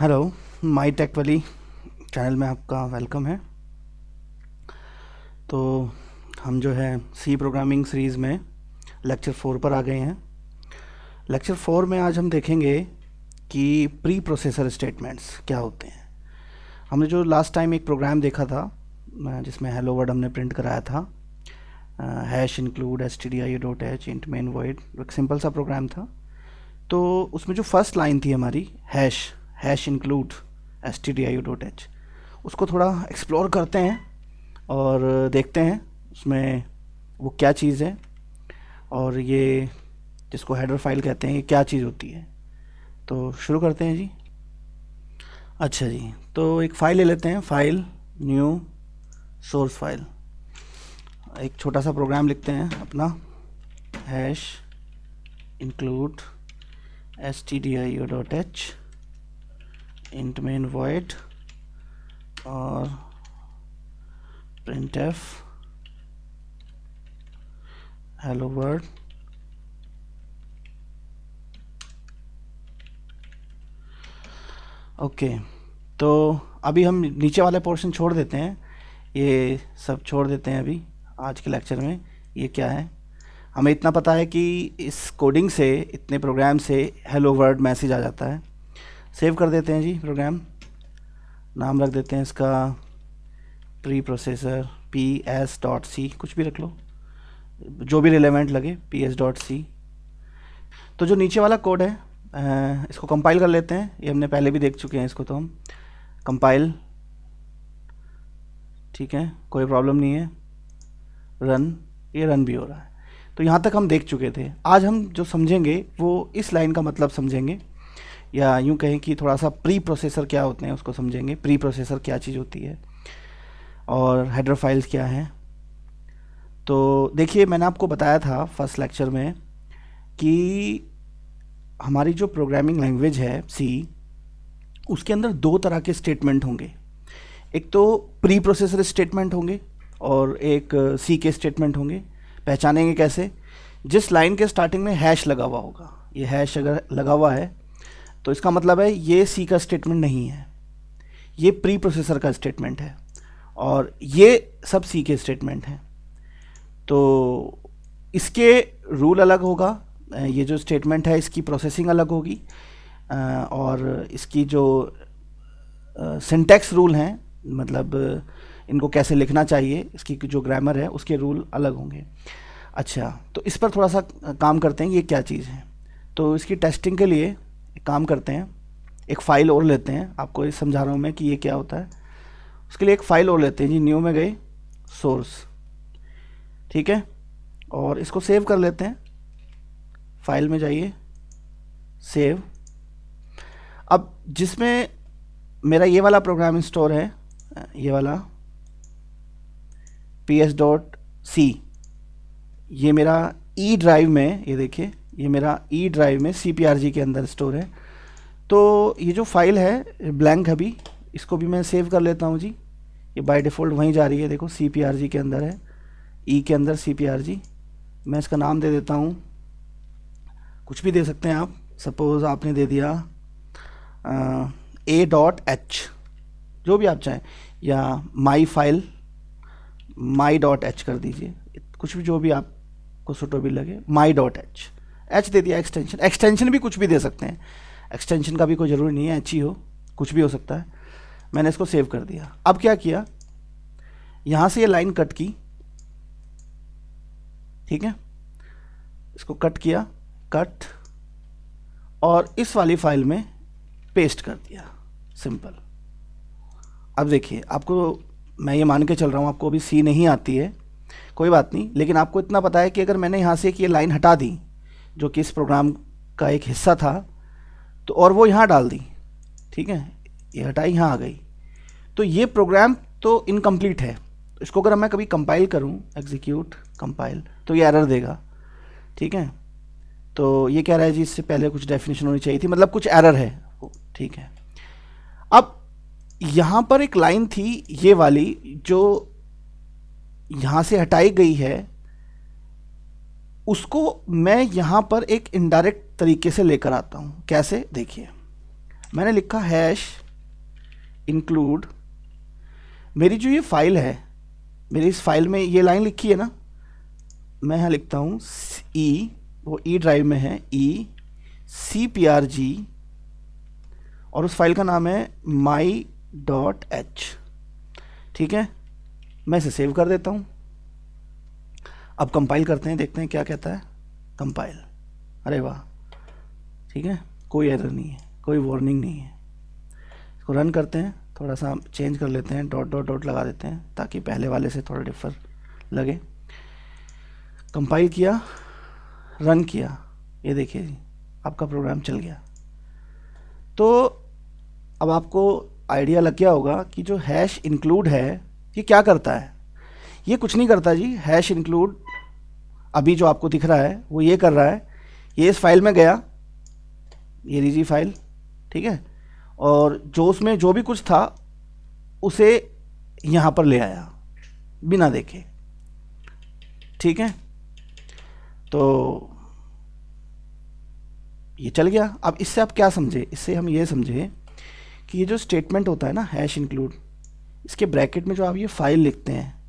hello my tech वाली channel में आपका वेलकम है तो हम जो है सी प्रोग्रामिंग सीरीज़ में लेक्चर फोर पर आ गए हैं लेक्चर फोर में आज हम देखेंगे कि प्री प्रोसेसर स्टेटमेंट्स क्या होते हैं हमने जो लास्ट टाइम एक प्रोग्राम देखा था जिसमें हेलो वर्ड हमने प्रिंट कराया था hash include S T D I dot H int main void एक सिंपल सा प्रोग्राम था तो उसमें जो फर्स्ट लाइन थी हमारी hash hash include S T D I U dot H उसको थोड़ा एक्सप्लोर करते हैं और देखते हैं उसमें वो क्या चीज़ है और ये जिसको हेडर फाइल कहते हैं ये क्या चीज़ होती है तो शुरू करते हैं जी अच्छा जी तो एक फ़ाइल ले लेते हैं फाइल न्यू सोर्स फाइल एक छोटा सा प्रोग्राम लिखते हैं अपना hash include S T D I U dot H int main void और printf hello world okay okay, तो अभी हम नीचे वाला पोर्शन छोड़ देते हैं ये सब छोड़ देते हैं अभी आज के लेक्चर में ये क्या है हमें इतना पता है कि इस कोडिंग से इतने प्रोग्राम से हेलो वर्ड मैसेज आ जाता है सेव कर देते हैं जी प्रोग्राम नाम रख देते हैं इसका pre processor P S dot C कुछ भी रख लो जो भी रिलेवेंट लगे पी एस डॉट सी तो जो नीचे वाला कोड है इसको कंपाइल कर लेते हैं ये हमने पहले भी देख चुके हैं इसको तो हम कंपाइल ठीक है कोई प्रॉब्लम नहीं है रन ये रन भी हो रहा है तो यहाँ तक हम देख चुके थे आज हम जो समझेंगे वो इस लाइन का मतलब समझेंगे या यूँ कहें कि थोड़ा सा प्री प्रोसेसर क्या होते हैं उसको समझेंगे प्री प्रोसेसर क्या चीज़ होती है और हाइड्रोफाइल्स क्या हैं तो देखिए मैंने आपको बताया था फर्स्ट लेक्चर में कि हमारी जो प्रोग्रामिंग लैंग्वेज है सी उसके अंदर दो तरह के स्टेटमेंट होंगे एक तो प्री प्रोसेसर स्टेटमेंट होंगे और एक सी के स्टेटमेंट होंगे पहचानेंगे कैसे जिस लाइन के स्टार्टिंग में हैश लगा हुआ होगा ये हैश अगर लगा हुआ है तो इसका मतलब है ये सी का स्टेटमेंट नहीं है ये प्री प्रोसेसर का स्टेटमेंट है और ये सब सी के स्टेटमेंट हैं तो इसके रूल अलग होगा ये जो स्टेटमेंट है इसकी प्रोसेसिंग अलग होगी और इसकी जो सिंटेक्स रूल हैं मतलब इनको कैसे लिखना चाहिए इसकी जो ग्रामर है उसके रूल अलग होंगे अच्छा तो इस पर थोड़ा सा काम करते हैं ये क्या चीज़ है तो इसकी टेस्टिंग के लिए एक काम करते हैं एक फ़ाइल और लेते हैं आपको समझा रहा हूँ मैं कि ये क्या होता है उसके लिए एक फ़ाइल और लेते हैं जी न्यू में गई सोर्स ठीक है और इसको सेव कर लेते हैं फाइल में जाइए सेव अब जिसमें मेरा ये वाला प्रोग्राम इंस्टॉल है ये वाला पी एस डॉट सी ये मेरा ई e ड्राइव में ये देखिए ये मेरा ई e ड्राइव में सी के अंदर स्टोर है तो ये जो फाइल है ब्लैंक अभी इसको भी मैं सेव कर लेता हूँ जी ये बाय डिफ़ॉल्ट वहीं जा रही है देखो सी के अंदर है ई e के अंदर सी मैं इसका नाम दे देता हूँ कुछ भी दे सकते हैं आप सपोज़ आपने दे दिया ए डॉट एच जो भी आप चाहें या my file my dot H कर दीजिए कुछ भी जो भी आपको सुटोबिल लगे माई डॉट एच एच दे दिया एक्सटेंशन एक्सटेंशन भी कुछ भी दे सकते हैं एक्सटेंशन का भी कोई ज़रूरी नहीं है एच ही हो कुछ भी हो सकता है मैंने इसको सेव कर दिया अब क्या किया यहाँ से ये लाइन कट की ठीक है इसको कट किया कट और इस वाली फाइल में पेस्ट कर दिया सिंपल अब देखिए आपको मैं ये मान के चल रहा हूँ आपको अभी सी नहीं आती है कोई बात नहीं लेकिन आपको इतना पता है कि अगर मैंने यहाँ से एक ये लाइन हटा दी जो कि इस प्रोग्राम का एक हिस्सा था तो और वो यहाँ डाल दी ठीक है ये हटाई यहाँ आ गई तो ये प्रोग्राम तो इनकम्प्लीट है इसको अगर मैं कभी कंपाइल करूँ एग्जीक्यूट कंपाइल तो ये एरर देगा ठीक है तो ये कह रहा है जी इससे पहले कुछ डेफिनेशन होनी चाहिए थी मतलब कुछ एरर है ठीक है अब यहाँ पर एक लाइन थी ये वाली जो यहाँ से हटाई गई है उसको मैं यहाँ पर एक इनडायरेक्ट तरीके से लेकर आता हूँ कैसे देखिए मैंने लिखा हैश इंक्लूड मेरी जो ये फाइल है मेरी इस फाइल में ये लाइन लिखी है ना मैं यहाँ लिखता हूँ ई e, वो ई e ड्राइव में है ई सी पी आर जी और उस फाइल का नाम है माई डॉट एच ठीक है मैं इसे सेव कर देता हूँ अब कंपाइल करते हैं देखते हैं क्या कहता है कंपाइल अरे वाह ठीक है कोई एरर नहीं है कोई वार्निंग नहीं है इसको रन करते हैं थोड़ा सा चेंज कर लेते हैं डॉट डॉट डॉट लगा देते हैं ताकि पहले वाले से थोड़ा डिफर लगे कंपाइल किया रन किया ये देखिए जी आपका प्रोग्राम चल गया तो अब आपको आइडिया लग गया होगा कि जो हैश इंक्लूड है ये क्या करता है ये कुछ नहीं करता जी हैश इंक्लूड अभी जो आपको दिख रहा है वो ये कर रहा है ये इस फाइल में गया ये लीजिए फाइल ठीक है और जो उसमें जो भी कुछ था उसे यहाँ पर ले आया बिना देखे ठीक है तो ये चल गया अब इससे आप क्या समझे इससे हम ये समझे कि ये जो स्टेटमेंट होता है ना हैश इंक्लूड इसके ब्रैकेट में जो आप ये फाइल लिखते हैं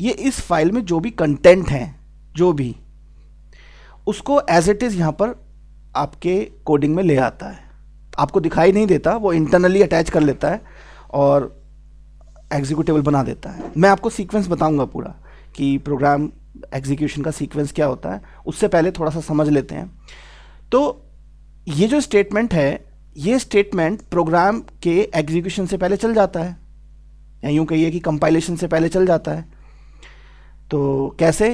ये इस फाइल में जो भी कंटेंट हैं जो भी उसको एज इट इज़ यहाँ पर आपके कोडिंग में ले आता है आपको दिखाई नहीं देता वो इंटरनली अटैच कर लेता है और एग्जीक्यूटेबल बना देता है मैं आपको सीक्वेंस बताऊंगा पूरा कि प्रोग्राम एग्जीक्यूशन का सीक्वेंस क्या होता है उससे पहले थोड़ा सा समझ लेते हैं तो ये जो स्टेटमेंट है ये स्टेटमेंट प्रोग्राम के एग्जीक्यूशन से पहले चल जाता है या यूँ कहिए कि कंपाइलेशन से पहले चल जाता है तो कैसे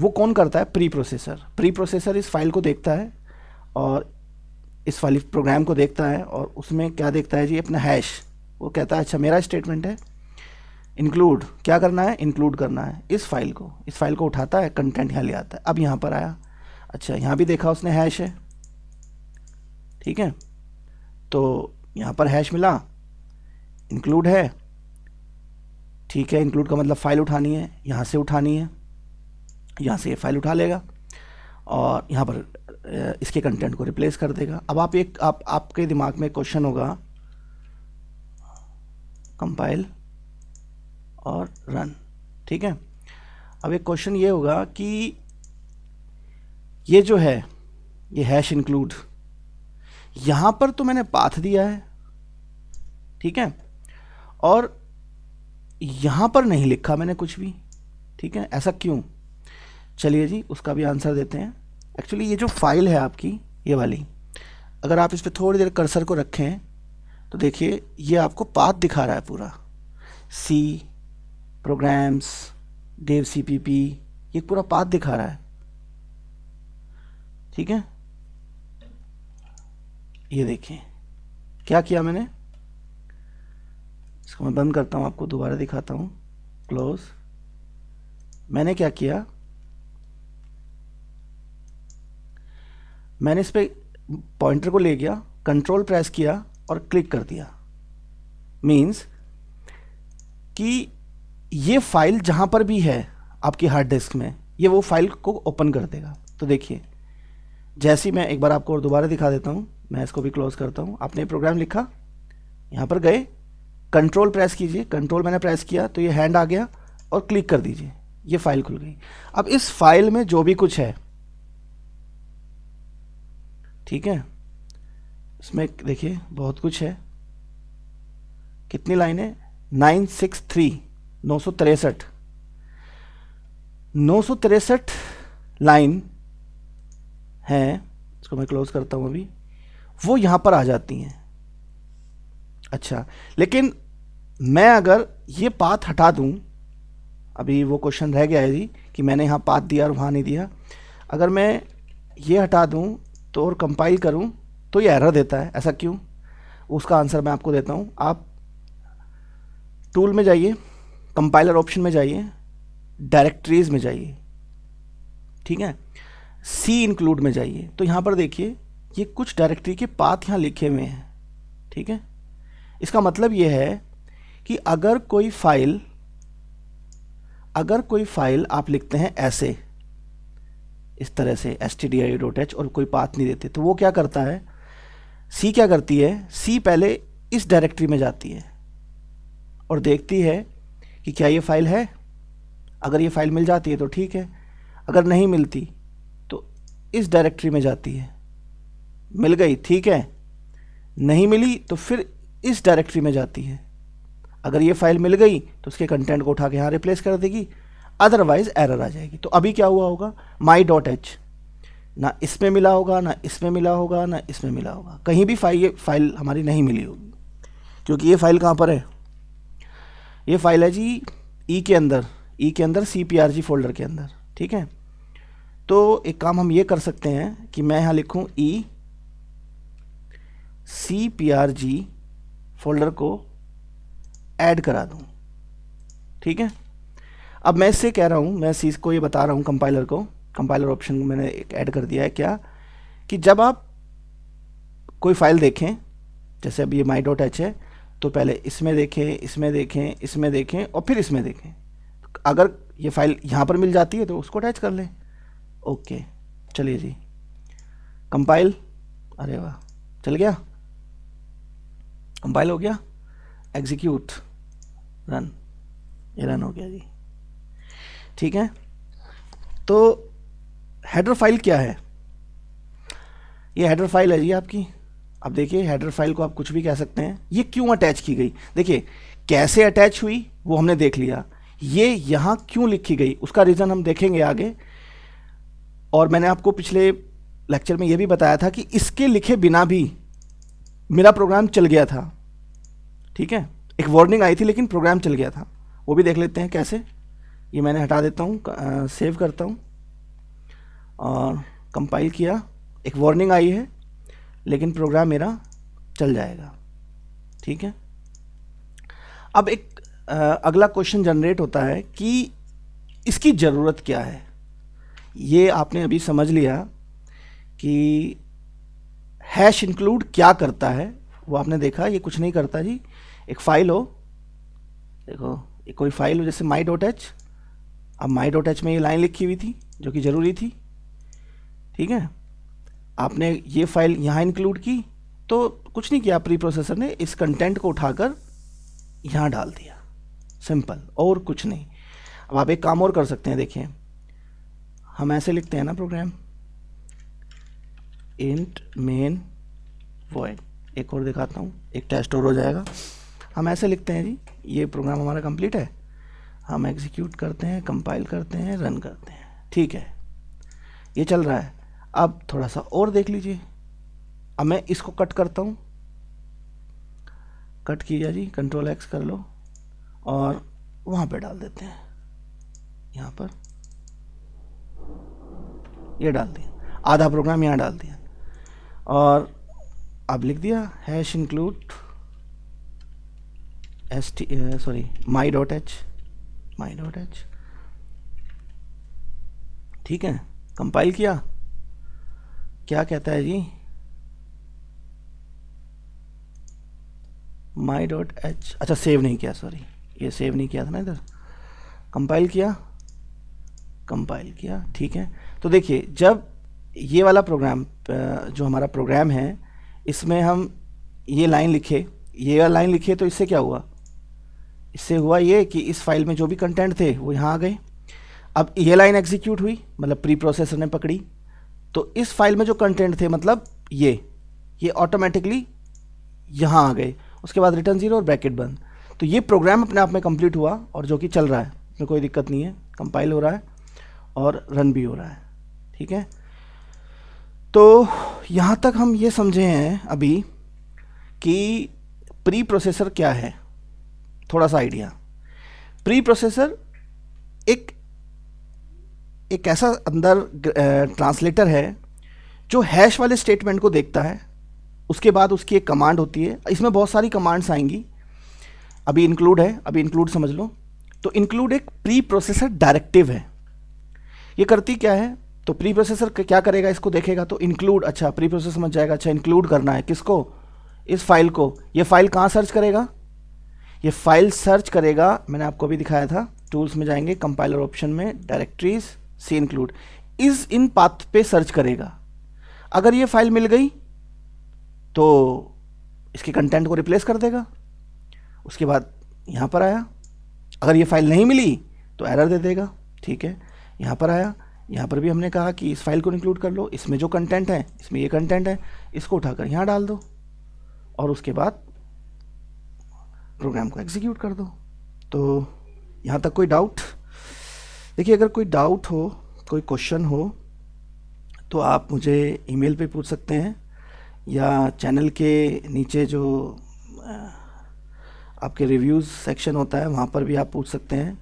वो कौन करता है प्री प्रोसेसर प्री प्रोसेसर इस फाइल को देखता है और इस फाइल प्रोग्राम को देखता है और उसमें क्या देखता है जी अपना हैश वो कहता है अच्छा मेरा स्टेटमेंट है इंक्लूड क्या करना है इंक्लूड करना है इस फाइल को इस फाइल को उठाता है कंटेंट यहाँ ले आता है अब यहाँ पर आया अच्छा यहाँ भी देखा उसने हैश है ठीक है तो यहाँ पर हैश मिला इंक्लूड है ठीक है इंक्लूड का मतलब फ़ाइल उठानी है यहाँ से उठानी है यहाँ से ये फाइल उठा लेगा और यहाँ पर इसके कंटेंट को रिप्लेस कर देगा अब आप एक आप आपके दिमाग में क्वेश्चन होगा कंपाइल और रन ठीक है अब एक क्वेश्चन ये होगा कि ये जो है ये हैश इंक्लूड यहाँ पर तो मैंने पाथ दिया है ठीक है और यहाँ पर नहीं लिखा मैंने कुछ भी ठीक है ऐसा क्यों चलिए जी उसका भी आंसर देते हैं एक्चुअली ये जो फाइल है आपकी ये वाली अगर आप इस पर थोड़ी देर कर्सर को रखें तो देखिए ये आपको पाथ दिखा रहा है पूरा C programs dev C P P ये पूरा पाथ दिखा रहा है ठीक है ये देखिए क्या किया मैंने इसको मैं बंद करता हूँ आपको दोबारा दिखाता हूँ क्लोज मैंने क्या किया मैंने इस पर पॉइंटर को ले गया कंट्रोल प्रेस किया और क्लिक कर दिया मीन्स कि ये फाइल जहाँ पर भी है आपकी हार्ड डिस्क में ये वो फाइल को ओपन कर देगा तो देखिए जैसे मैं एक बार आपको और दोबारा दिखा देता हूँ मैं इसको भी क्लोज करता हूँ आपने प्रोग्राम लिखा यहाँ पर गए कंट्रोल प्रेस कीजिए कंट्रोल मैंने प्रेस किया तो ये हैंड आ गया और क्लिक कर दीजिए ये फाइल खुल गई अब इस फाइल में जो भी कुछ है ठीक है इसमें देखिए बहुत कुछ है कितनी लाइनें नाइन सिक्स थ्री नौ सौ तिरसठ नौ सौ तिरसठ लाइन हैं इसको मैं क्लोज करता हूँ अभी वो यहाँ पर आ जाती हैं अच्छा लेकिन मैं अगर ये पाथ हटा दूँ अभी वो क्वेश्चन रह गया है जी कि मैंने यहाँ पाथ दिया और वहाँ नहीं दिया अगर मैं ये हटा दूँ तो और कंपाइल करूँ तो ये एरर देता है ऐसा क्यों उसका आंसर मैं आपको देता हूँ आप टूल में जाइए कंपाइलर ऑप्शन में जाइए डायरेक्ट्रीज़ में जाइए ठीक है सी इंक्लूड में जाइए तो यहाँ पर देखिए ये कुछ डायरेक्ट्री के पाथ यहाँ लिखे हुए हैं ठीक है इसका मतलब यह है कि अगर कोई फाइल अगर कोई फाइल आप लिखते हैं ऐसे इस तरह से S T D I dot H और कोई पाथ नहीं देते तो वो क्या करता है सी क्या करती है सी पहले इस डायरेक्टरी में जाती है और देखती है कि क्या ये फ़ाइल है अगर ये फ़ाइल मिल जाती है तो ठीक है अगर नहीं मिलती तो इस डायरेक्टरी में जाती है मिल गई ठीक है नहीं मिली तो फिर इस डायरेक्टरी में जाती है अगर ये फाइल मिल गई तो उसके कंटेंट को उठा के यहाँ रिप्लेस कर देगी अदरवाइज एरर आ जाएगी तो अभी क्या हुआ होगा माई डॉट एच ना इसमें मिला होगा ना इसमें मिला होगा ना इसमें मिला होगा कहीं भी फाइल ये फाइल हमारी नहीं मिली होगी क्योंकि ये फाइल कहाँ पर है ये फाइल है जी ई e के अंदर ई e के अंदर C P R G folder के अंदर ठीक है तो एक काम हम ये कर सकते हैं कि मैं यहाँ लिखूँ E e C P R G folder को ऐड करा दूँ ठीक है अब मैं इससे कह रहा हूँ मैं इस को ये बता रहा हूँ कंपाइलर को कंपाइलर ऑप्शन मैंने एक ऐड कर दिया है क्या कि जब आप कोई फाइल देखें जैसे अब ये माई डॉट एच है तो पहले इसमें देखें इसमें देखें इसमें देखें और फिर इसमें देखें अगर ये फाइल यहाँ पर मिल जाती है तो उसको अटैच कर लें ओके चलिए जी कंपाइल अरे वाह चल गया कंपाइल हो गया एग्जीक्यूट रन ये रन हो गया जी ठीक है तो हेडर फाइल क्या है ये हेडर फाइल है जी आपकी अब देखिए हेडर फाइल को आप कुछ भी कह सकते हैं ये क्यों अटैच की गई देखिए कैसे अटैच हुई वो हमने देख लिया ये यहाँ क्यों लिखी गई उसका रीज़न हम देखेंगे आगे और मैंने आपको पिछले लेक्चर में ये भी बताया था कि इसके लिखे बिना भी मेरा प्रोग्राम चल गया था ठीक है एक वार्निंग आई थी लेकिन प्रोग्राम चल गया था वो भी देख लेते हैं कैसे ये मैंने हटा देता हूँ सेव करता हूँ और कंपाइल किया एक वार्निंग आई है लेकिन प्रोग्राम मेरा चल जाएगा ठीक है अब एक आ, अगला क्वेश्चन जनरेट होता है कि इसकी ज़रूरत क्या है ये आपने अभी समझ लिया कि हैश इंक्लूड क्या करता है वो आपने देखा ये कुछ नहीं करता जी एक फाइल हो देखो एक कोई फाइल हो जैसे माई डॉट एच अब माई डॉट एच में ये लाइन लिखी हुई थी जो कि ज़रूरी थी ठीक है आपने ये फाइल यहाँ इंक्लूड की तो कुछ नहीं किया प्री प्रोसेसर ने इस कंटेंट को उठाकर यहाँ डाल दिया सिंपल और कुछ नहीं अब आप एक काम और कर सकते हैं देखिए हम ऐसे लिखते हैं ना प्रोग्राम इंट मेन void एक और दिखाता हूँ एक टेस्ट और हो जाएगा हम ऐसे लिखते हैं जी ये प्रोग्राम हमारा कंप्लीट है हम एग्जीक्यूट करते हैं कंपाइल करते हैं रन करते हैं ठीक है ये चल रहा है अब थोड़ा सा और देख लीजिए अब मैं इसको कट करता हूँ कट कीजिए जी कंट्रोल एक्स कर लो और वहाँ पे डाल देते हैं यहाँ पर ये यह डाल दिया आधा प्रोग्राम यहाँ डाल दिया और अब लिख दिया hash include S T sorry my dot H my dot H ठीक है कंपाइल किया क्या कहता है जी माई डॉट एच अच्छा सेव नहीं किया सॉरी ये सेव नहीं किया था ना इधर कंपाइल किया कंपाइल किया ठीक है तो देखिए जब ये वाला प्रोग्राम जो हमारा प्रोग्राम है इसमें हम ये लाइन लिखे ये वाला लाइन लिखे तो इससे क्या हुआ इससे हुआ ये कि इस फाइल में जो भी कंटेंट थे वो यहाँ आ गए अब ये लाइन एग्जीक्यूट हुई मतलब प्री प्रोसेसर ने पकड़ी तो इस फाइल में जो कंटेंट थे मतलब ये ये ऑटोमेटिकली यहाँ आ गए उसके बाद रिटर्न जीरो और ब्रैकेट बंद तो ये प्रोग्राम अपने आप में कंप्लीट हुआ और जो कि चल रहा है इसमें कोई दिक्कत नहीं है कंपाइल हो रहा है और रन भी हो रहा है ठीक है तो यहाँ तक हम ये समझे हैं अभी कि प्री प्रोसेसर क्या है थोड़ा सा आइडिया प्री प्रोसेसर एक एक ऐसा अंदर ट्रांसलेटर है जो हैश वाले स्टेटमेंट को देखता है उसके बाद उसकी एक कमांड होती है इसमें बहुत सारी कमांड्स आएंगी अभी इंक्लूड है अभी इंक्लूड समझ लो तो इंक्लूड एक प्री प्रोसेसर डायरेक्टिव है ये करती क्या है तो प्री प्रोसेसर क्या करेगा इसको देखेगा तो इंक्लूड अच्छा प्री प्रोसेसर समझ जाएगा अच्छा इंक्लूड करना है किसको इस फाइल को ये फाइल कहाँ सर्च करेगा ये फाइल सर्च करेगा मैंने आपको अभी दिखाया था टूल्स में जाएंगे कंपाइलर ऑप्शन में डायरेक्ट्रीज सी इंक्लूड इस इन पाथ पे सर्च करेगा अगर ये फाइल मिल गई तो इसके कंटेंट को रिप्लेस कर देगा उसके बाद यहाँ पर आया अगर ये फाइल नहीं मिली तो एरर दे देगा ठीक है यहाँ पर आया यहाँ पर भी हमने कहा कि इस फाइल को इंक्लूड कर लो इसमें जो कंटेंट है इसमें ये कंटेंट है इसको उठाकर यहाँ डाल दो और उसके बाद प्रोग्राम को एग्जीक्यूट कर दो तो यहाँ तक कोई डाउट देखिए अगर कोई डाउट हो कोई क्वेश्चन हो तो आप मुझे ईमेल पे पूछ सकते हैं या चैनल के नीचे जो आपके रिव्यूज़ सेक्शन होता है वहाँ पर भी आप पूछ सकते हैं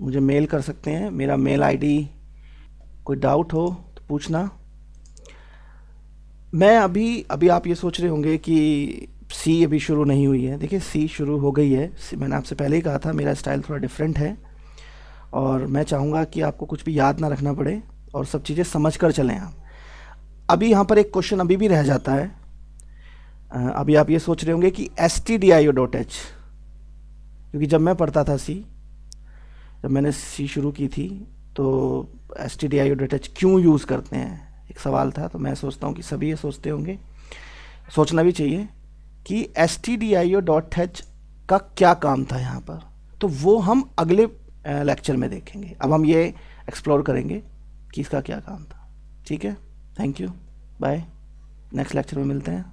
मुझे मेल कर सकते हैं मेरा मेल आईडी कोई डाउट हो तो पूछना मैं अभी अभी आप ये सोच रहे होंगे कि सी अभी शुरू नहीं हुई है देखिए सी शुरू हो गई है मैंने आपसे पहले ही कहा था मेरा स्टाइल थोड़ा डिफरेंट है और मैं चाहूँगा कि आपको कुछ भी याद ना रखना पड़े और सब चीज़ें समझ कर चलें आप अभी यहाँ पर एक क्वेश्चन अभी भी रह जाता है अभी आप ये सोच रहे होंगे कि S T D I O dot H क्योंकि जब मैं पढ़ता था सी जब मैंने सी शुरू की थी तो S T D I H क्यों यूज़ करते हैं एक सवाल था तो मैं सोचता हूँ कि सभी ये सोचते होंगे सोचना भी चाहिए कि S T D I O dot H का क्या काम था यहाँ पर तो वो हम अगले लेक्चर में देखेंगे अब हम ये एक्सप्लोर करेंगे कि इसका क्या काम था ठीक है thank you bye next lecture में मिलते हैं